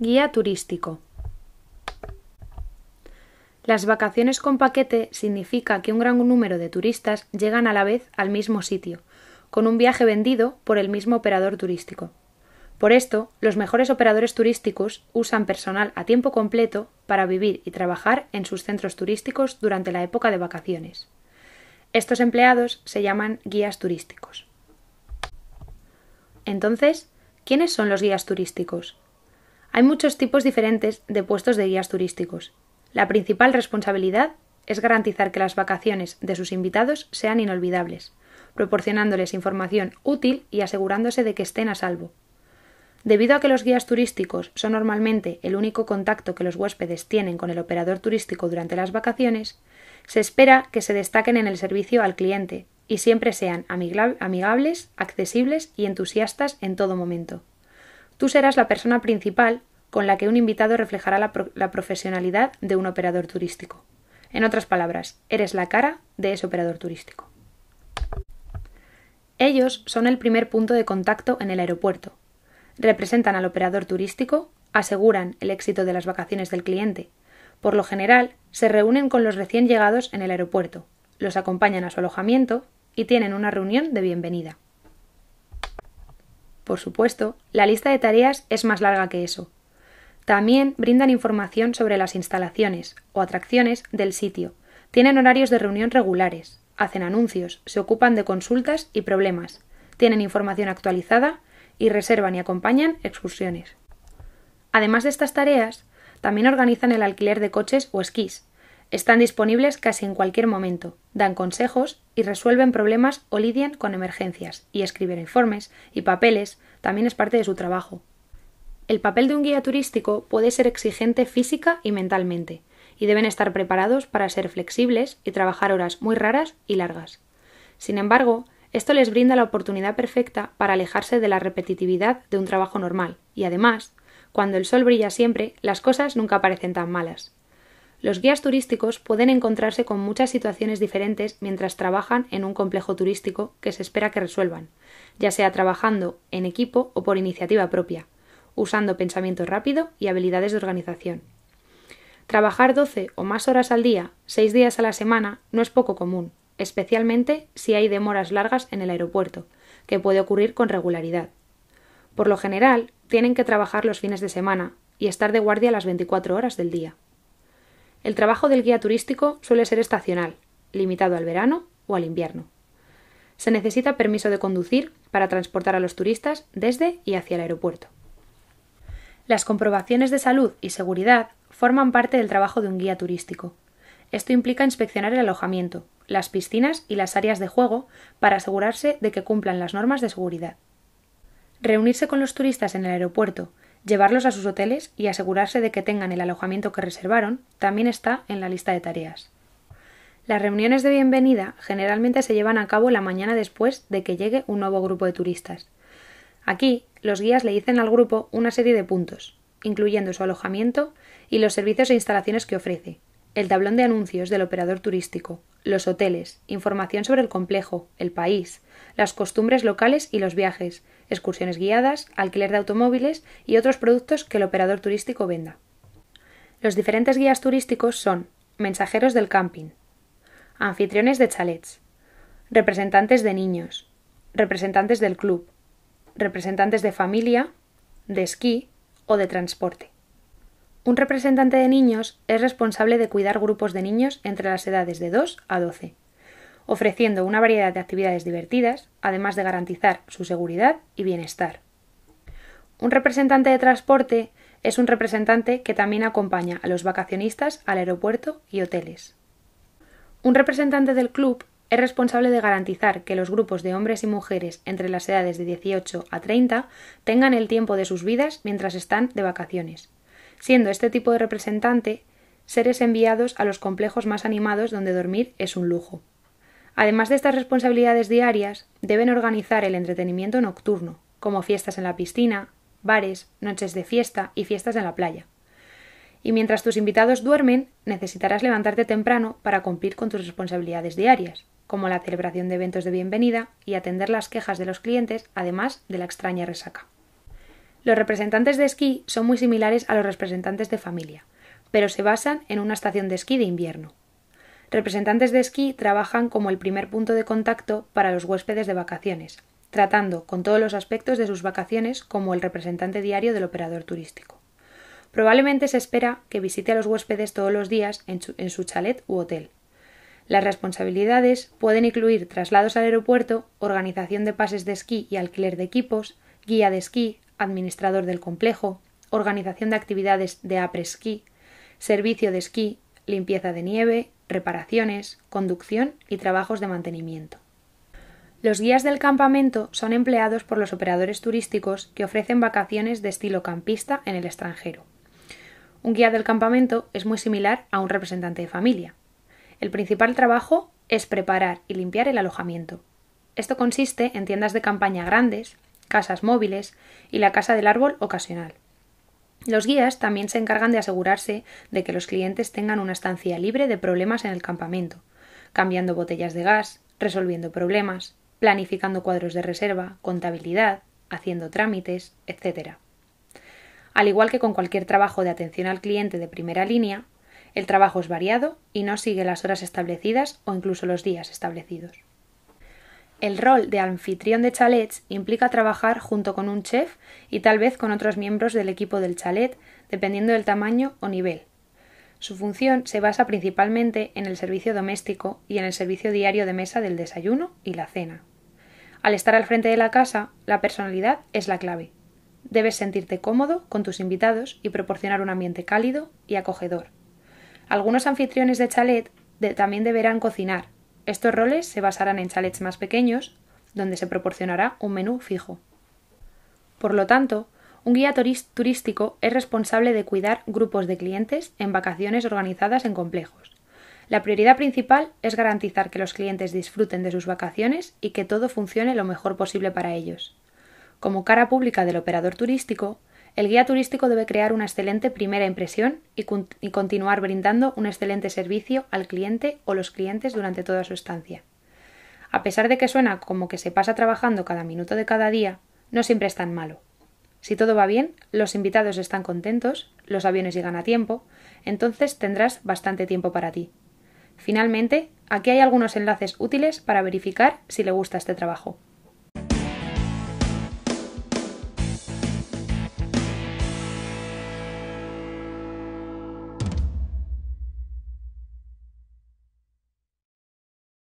Guía turístico. Las vacaciones con paquete significa que un gran número de turistas llegan a la vez al mismo sitio, con un viaje vendido por el mismo operador turístico. Por esto, los mejores operadores turísticos usan personal a tiempo completo para vivir y trabajar en sus centros turísticos durante la época de vacaciones. Estos empleados se llaman guías turísticos. Entonces, ¿quiénes son los guías turísticos? Hay muchos tipos diferentes de puestos de guías turísticos. La principal responsabilidad es garantizar que las vacaciones de sus invitados sean inolvidables, proporcionándoles información útil y asegurándose de que estén a salvo. Debido a que los guías turísticos son normalmente el único contacto que los huéspedes tienen con el operador turístico durante las vacaciones, se espera que se destaquen en el servicio al cliente y siempre sean amigables, accesibles y entusiastas en todo momento. Tú serás la persona principal con la que un invitado reflejará la, profesionalidad de un operador turístico. En otras palabras, eres la cara de ese operador turístico. Ellos son el primer punto de contacto en el aeropuerto. Representan al operador turístico, aseguran el éxito de las vacaciones del cliente. Por lo general, se reúnen con los recién llegados en el aeropuerto, los acompañan a su alojamiento y tienen una reunión de bienvenida. Por supuesto, la lista de tareas es más larga que eso. También brindan información sobre las instalaciones o atracciones del sitio. Tienen horarios de reunión regulares, hacen anuncios, se ocupan de consultas y problemas, tienen información actualizada y reservan y acompañan excursiones. Además de estas tareas, también organizan el alquiler de coches o esquís, están disponibles casi en cualquier momento, dan consejos y resuelven problemas o lidian con emergencias, y escribir informes y papeles también es parte de su trabajo. El papel de un guía turístico puede ser exigente física y mentalmente, y deben estar preparados para ser flexibles y trabajar horas muy raras y largas. Sin embargo, esto les brinda la oportunidad perfecta para alejarse de la repetitividad de un trabajo normal, y además, cuando el sol brilla siempre, las cosas nunca parecen tan malas. Los guías turísticos pueden encontrarse con muchas situaciones diferentes mientras trabajan en un complejo turístico que se espera que resuelvan, ya sea trabajando en equipo o por iniciativa propia, usando pensamiento rápido y habilidades de organización. Trabajar 12 o más horas al día, 6 días a la semana, no es poco común, especialmente si hay demoras largas en el aeropuerto, que puede ocurrir con regularidad. Por lo general, tienen que trabajar los fines de semana y estar de guardia las 24 horas del día. El trabajo del guía turístico suele ser estacional, limitado al verano o al invierno. Se necesita permiso de conducir para transportar a los turistas desde y hacia el aeropuerto. Las comprobaciones de salud y seguridad forman parte del trabajo de un guía turístico. Esto implica inspeccionar el alojamiento, las piscinas y las áreas de juego para asegurarse de que cumplan las normas de seguridad. Reunirse con los turistas en el aeropuerto llevarlos a sus hoteles y asegurarse de que tengan el alojamiento que reservaron también está en la lista de tareas. Las reuniones de bienvenida generalmente se llevan a cabo la mañana después de que llegue un nuevo grupo de turistas. Aquí, los guías le dicen al grupo una serie de puntos, incluyendo su alojamiento y los servicios e instalaciones que ofrece, el tablón de anuncios del operador turístico, los hoteles, información sobre el complejo, el país, las costumbres locales y los viajes, excursiones guiadas, alquiler de automóviles y otros productos que el operador turístico venda. Los diferentes guías turísticos son mensajeros del camping, anfitriones de chalets, representantes de niños, representantes del club, representantes de familia, de esquí o de transporte. Un representante de niños es responsable de cuidar grupos de niños entre las edades de 2 a 12, ofreciendo una variedad de actividades divertidas, además de garantizar su seguridad y bienestar. Un representante de transporte es un representante que también acompaña a los vacacionistas al aeropuerto y hoteles. Un representante del club es responsable de garantizar que los grupos de hombres y mujeres entre las edades de 18 a 30 tengan el tiempo de sus vidas mientras están de vacaciones siendo este tipo de representante seres enviados a los complejos más animados donde dormir es un lujo. Además de estas responsabilidades diarias, deben organizar el entretenimiento nocturno, como fiestas en la piscina, bares, noches de fiesta y fiestas en la playa. Y mientras tus invitados duermen, necesitarás levantarte temprano para cumplir con tus responsabilidades diarias, como la celebración de eventos de bienvenida y atender las quejas de los clientes, además de la extraña resaca. Los representantes de esquí son muy similares a los representantes de familia, pero se basan en una estación de esquí de invierno. Representantes de esquí trabajan como el primer punto de contacto para los huéspedes de vacaciones, tratando con todos los aspectos de sus vacaciones como el representante diario del operador turístico. Probablemente se espera que visite a los huéspedes todos los días en su, chalet u hotel. Las responsabilidades pueden incluir traslados al aeropuerto, organización de pases de esquí y alquiler de equipos, guía de esquí, administrador del complejo, organización de actividades de apresquí, servicio de esquí, limpieza de nieve, reparaciones, conducción y trabajos de mantenimiento. Los guías del campamento son empleados por los operadores turísticos que ofrecen vacaciones de estilo campista en el extranjero. Un guía del campamento es muy similar a un representante de familia. El principal trabajo es preparar y limpiar el alojamiento. Esto consiste en tiendas de campaña grandes, casas móviles y la casa del árbol ocasional. Los guías también se encargan de asegurarse de que los clientes tengan una estancia libre de problemas en el campamento, cambiando botellas de gas, resolviendo problemas, planificando cuadros de reserva, contabilidad, haciendo trámites, etc. Al igual que con cualquier trabajo de atención al cliente de primera línea, el trabajo es variado y no sigue las horas establecidas o incluso los días establecidos. El rol de anfitrión de chalets implica trabajar junto con un chef y tal vez con otros miembros del equipo del chalet, dependiendo del tamaño o nivel. Su función se basa principalmente en el servicio doméstico y en el servicio diario de mesa del desayuno y la cena. Al estar al frente de la casa, la personalidad es la clave. Debes sentirte cómodo con tus invitados y proporcionar un ambiente cálido y acogedor. Algunos anfitriones de chalet también deberán cocinar, estos roles se basarán en chalets más pequeños, donde se proporcionará un menú fijo. Por lo tanto, un guía turístico es responsable de cuidar grupos de clientes en vacaciones organizadas en complejos. La prioridad principal es garantizar que los clientes disfruten de sus vacaciones y que todo funcione lo mejor posible para ellos. Como cara pública del operador turístico, el guía turístico debe crear una excelente primera impresión y, continuar brindando un excelente servicio al cliente o los clientes durante toda su estancia. A pesar de que suena como que se pasa trabajando cada minuto de cada día, no siempre es tan malo. Si todo va bien, los invitados están contentos, los aviones llegan a tiempo, entonces tendrás bastante tiempo para ti. Finalmente, aquí hay algunos enlaces útiles para verificar si le gusta este trabajo.